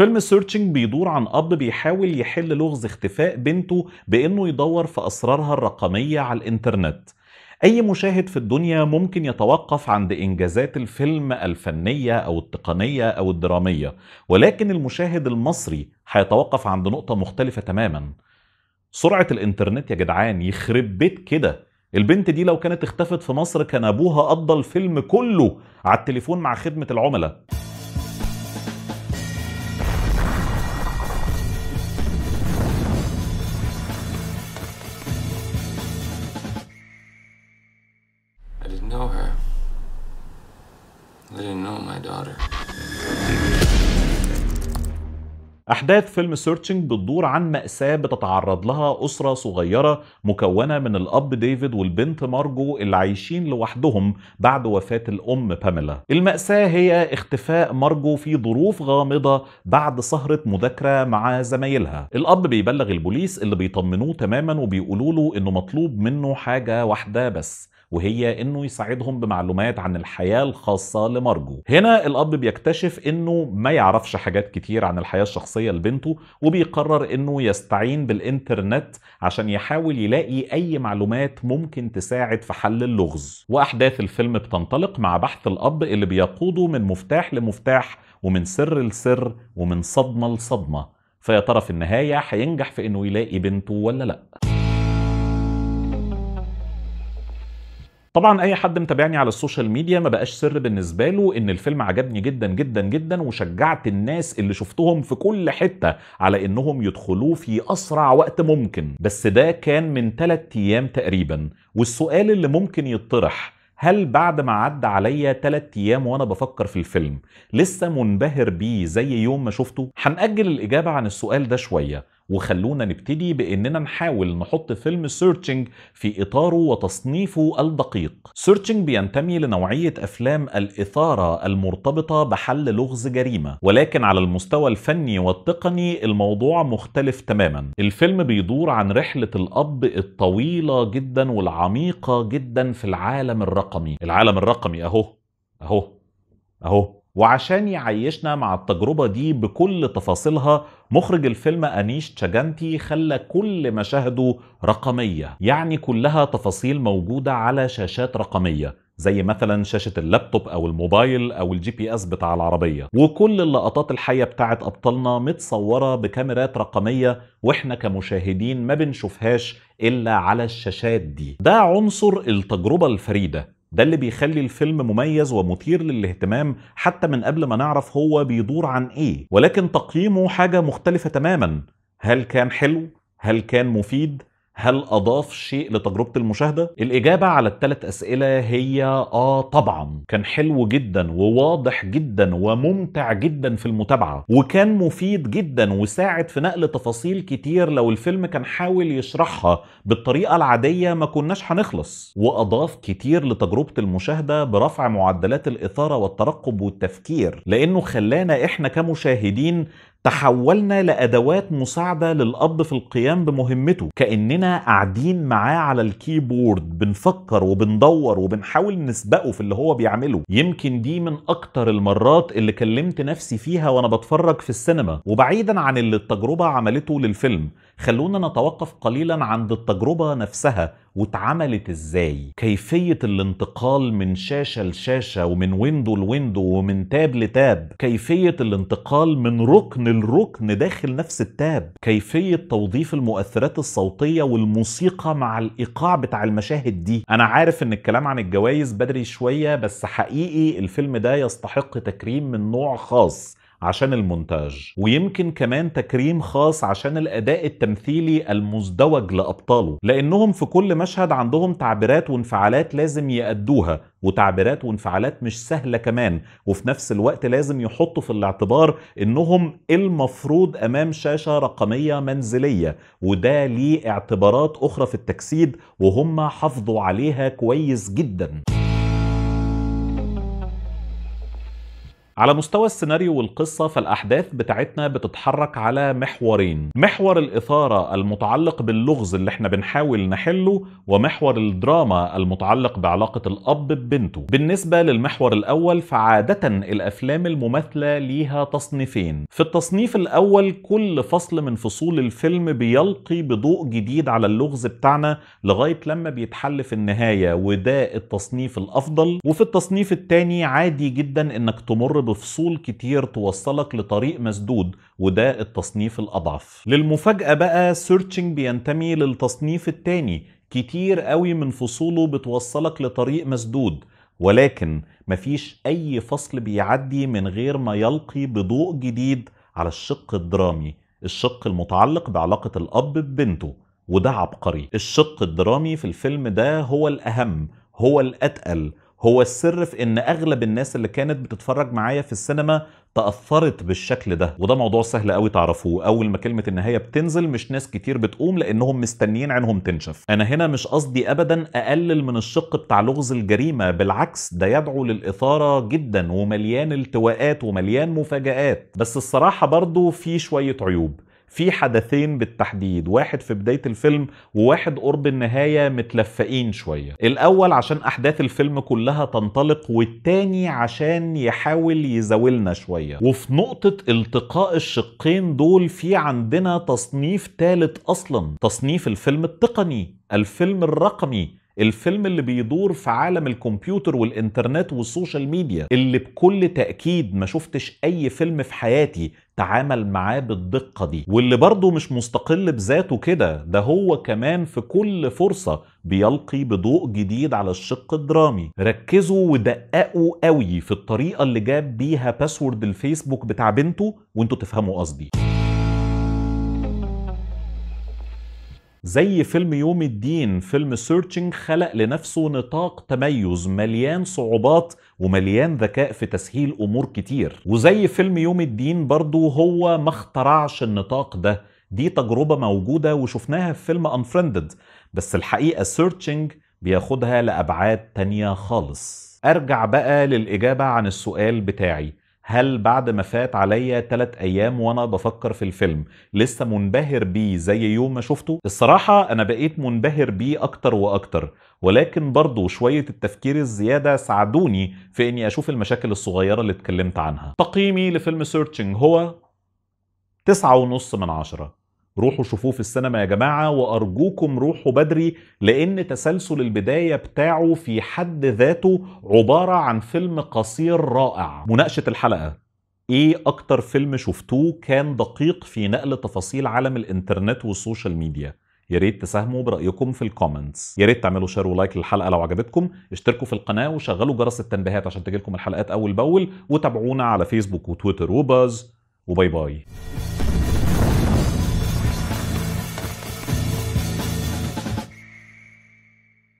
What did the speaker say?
فيلم سيرشنج بيدور عن اب بيحاول يحل لغز اختفاء بنته بانه يدور في اسرارها الرقميه على الانترنت اي مشاهد في الدنيا ممكن يتوقف عند انجازات الفيلم الفنيه او التقنيه او الدراميه ولكن المشاهد المصري هيتوقف عند نقطه مختلفه تماما سرعه الانترنت يا جدعان يخرب بيت كده البنت دي لو كانت اختفت في مصر كان ابوها قضى الفيلم كله على التليفون مع خدمه العملاء النهار أحداث فيلم سيرتشنج بتدور عن مأساة بتتعرض لها أسرة صغيرة مكونة من الأب ديفيد والبنت مارجو اللي عايشين لوحدهم بعد وفاة الأم باميلا. المأساة هي اختفاء مارجو في ظروف غامضة بعد سهرة مذاكرة مع زمايلها. الأب بيبلغ البوليس اللي بيطمنوه تماما وبيقولوا له إنه مطلوب منه حاجة واحدة بس وهي انه يساعدهم بمعلومات عن الحياه الخاصه لمارجو هنا الاب بيكتشف انه ما يعرفش حاجات كتير عن الحياه الشخصيه لبنته وبيقرر انه يستعين بالانترنت عشان يحاول يلاقي اي معلومات ممكن تساعد في حل اللغز واحداث الفيلم بتنطلق مع بحث الاب اللي بيقوده من مفتاح لمفتاح ومن سر لسر ومن صدمه لصدمه فيا ترى في النهايه هينجح في انه يلاقي بنته ولا لا طبعا اي حد متابعني على السوشيال ميديا ما بقاش سر بالنسبه له ان الفيلم عجبني جدا جدا جدا وشجعت الناس اللي شفتهم في كل حته على انهم يدخلوه في اسرع وقت ممكن بس ده كان من 3 ايام تقريبا والسؤال اللي ممكن يطرح هل بعد ما عدى عليا 3 ايام وانا بفكر في الفيلم لسه منبهر بيه زي يوم ما شفته هنأجل الاجابه عن السؤال ده شويه وخلونا نبتدي باننا نحاول نحط فيلم سيرشنج في اطاره وتصنيفه الدقيق سيرشنج بينتمي لنوعيه افلام الاثاره المرتبطه بحل لغز جريمه ولكن على المستوى الفني والتقني الموضوع مختلف تماما الفيلم بيدور عن رحله الاب الطويله جدا والعميقه جدا في العالم الرقمي العالم الرقمي اهو اهو اهو وعشان يعيشنا مع التجربة دي بكل تفاصيلها مخرج الفيلم أنيش تشاجانتي خلى كل مشاهده رقمية يعني كلها تفاصيل موجودة على شاشات رقمية زي مثلا شاشة اللابتوب أو الموبايل أو الجي بي اس بتاع العربية وكل اللقطات الحية بتاعت أبطالنا متصورة بكاميرات رقمية وإحنا كمشاهدين ما بنشوفهاش إلا على الشاشات دي ده عنصر التجربة الفريدة ده اللي بيخلي الفيلم مميز ومثير للاهتمام حتى من قبل ما نعرف هو بيدور عن ايه ولكن تقييمه حاجه مختلفه تماما هل كان حلو هل كان مفيد هل اضاف شيء لتجربه المشاهده الاجابه على الثلاث اسئله هي اه طبعا كان حلو جدا وواضح جدا وممتع جدا في المتابعه وكان مفيد جدا وساعد في نقل تفاصيل كتير لو الفيلم كان حاول يشرحها بالطريقه العاديه ما كناش هنخلص واضاف كتير لتجربه المشاهده برفع معدلات الاثاره والترقب والتفكير لانه خلانا احنا كمشاهدين تحولنا لأدوات مساعدة للأب في القيام بمهمته كأننا قاعدين معاه على الكيبورد بنفكر وبندور وبنحاول نسبقه في اللي هو بيعمله يمكن دي من أكتر المرات اللي كلمت نفسي فيها وأنا بتفرج في السينما وبعيدا عن اللي التجربة عملته للفيلم خلونا نتوقف قليلا عند التجربة نفسها واتعملت ازاي كيفية الانتقال من شاشة لشاشة ومن ويندو لويندو ومن تاب لتاب كيفية الانتقال من ركن لركن داخل نفس التاب كيفية توظيف المؤثرات الصوتية والموسيقى مع الايقاع بتاع المشاهد دي انا عارف ان الكلام عن الجوائز بدري شوية بس حقيقي الفيلم ده يستحق تكريم من نوع خاص عشان المونتاج ويمكن كمان تكريم خاص عشان الأداء التمثيلي المزدوج لأبطاله لأنهم في كل مشهد عندهم تعبيرات وانفعالات لازم يأدوها وتعبيرات وانفعالات مش سهلة كمان وفي نفس الوقت لازم يحطوا في الاعتبار انهم المفروض امام شاشة رقمية منزلية وده ليه اعتبارات اخرى في التجسيد وهم حافظوا عليها كويس جداً على مستوى السيناريو والقصة فالأحداث بتاعتنا بتتحرك على محورين محور الإثارة المتعلق باللغز اللي احنا بنحاول نحله ومحور الدراما المتعلق بعلاقة الأب ببنته بالنسبة للمحور الأول فعادة الأفلام المماثلة ليها تصنيفين في التصنيف الأول كل فصل من فصول الفيلم بيلقي بضوء جديد على اللغز بتاعنا لغاية لما بيتحل في النهاية وده التصنيف الأفضل وفي التصنيف الثاني عادي جدا إنك تمر بفصول كتير توصلك لطريق مسدود وده التصنيف الأضعف للمفاجأة بقى سيرتشنج بينتمي للتصنيف التاني كتير قوي من فصوله بتوصلك لطريق مسدود ولكن مفيش أي فصل بيعدي من غير ما يلقي بضوء جديد على الشق الدرامي الشق المتعلق بعلاقة الأب ببنته وده عبقري الشق الدرامي في الفيلم ده هو الأهم هو الأتقل هو السر في ان اغلب الناس اللي كانت بتتفرج معايا في السينما تاثرت بالشكل ده وده موضوع سهل قوي تعرفوه اول ما كلمه النهايه بتنزل مش ناس كتير بتقوم لانهم مستنيين عينهم تنشف انا هنا مش قصدي ابدا اقلل من الشق بتاع لغز الجريمه بالعكس ده يدعو للاثاره جدا ومليان التواءات ومليان مفاجات بس الصراحه برضو في شويه عيوب في حدثين بالتحديد واحد في بدايه الفيلم وواحد قرب النهايه متلفقين شويه الاول عشان احداث الفيلم كلها تنطلق والتاني عشان يحاول يزاولنا شويه وفي نقطه التقاء الشقين دول في عندنا تصنيف تالت اصلا تصنيف الفيلم التقني الفيلم الرقمي الفيلم اللي بيدور في عالم الكمبيوتر والانترنت والسوشيال ميديا اللي بكل تأكيد ما شفتش أي فيلم في حياتي تعامل معاه بالدقة دي واللي برضه مش مستقل بذاته كده ده هو كمان في كل فرصة بيلقي بضوء جديد على الشق الدرامي ركزوا ودققوا قوي في الطريقة اللي جاب بيها باسورد الفيسبوك بتاع بنته وانتوا تفهموا قصدي زي فيلم يوم الدين فيلم سيرشنج خلق لنفسه نطاق تميز مليان صعوبات ومليان ذكاء في تسهيل امور كتير وزي فيلم يوم الدين برضو هو ما اخترعش النطاق ده دي تجربه موجوده وشفناها في فيلم انفريندد بس الحقيقه سيرشنج بياخدها لابعاد تانية خالص ارجع بقى للاجابه عن السؤال بتاعي هل بعد ما فات عليا تلات ايام وانا بفكر في الفيلم لسه منبهر بيه زي يوم ما شفته الصراحه انا بقيت منبهر بيه اكتر واكتر ولكن برضو شوية التفكير الزيادة ساعدوني في اني اشوف المشاكل الصغيرة اللي اتكلمت عنها تقييمي لفيلم سيرتشنج هو تسعة ونص من عشرة روحوا شوفوه في السينما يا جماعه وارجوكم روحوا بدري لان تسلسل البدايه بتاعه في حد ذاته عباره عن فيلم قصير رائع مناقشه الحلقه ايه اكتر فيلم شفتوه كان دقيق في نقل تفاصيل عالم الانترنت والسوشيال ميديا يا ريت تساهموا برايكم في الكومنتس يا ريت تعملوا شير ولايك للحلقه لو عجبتكم اشتركوا في القناه وشغلوا جرس التنبيهات عشان تجيلكم الحلقات اول باول وتابعونا على فيسبوك وتويتر وباز وباي باي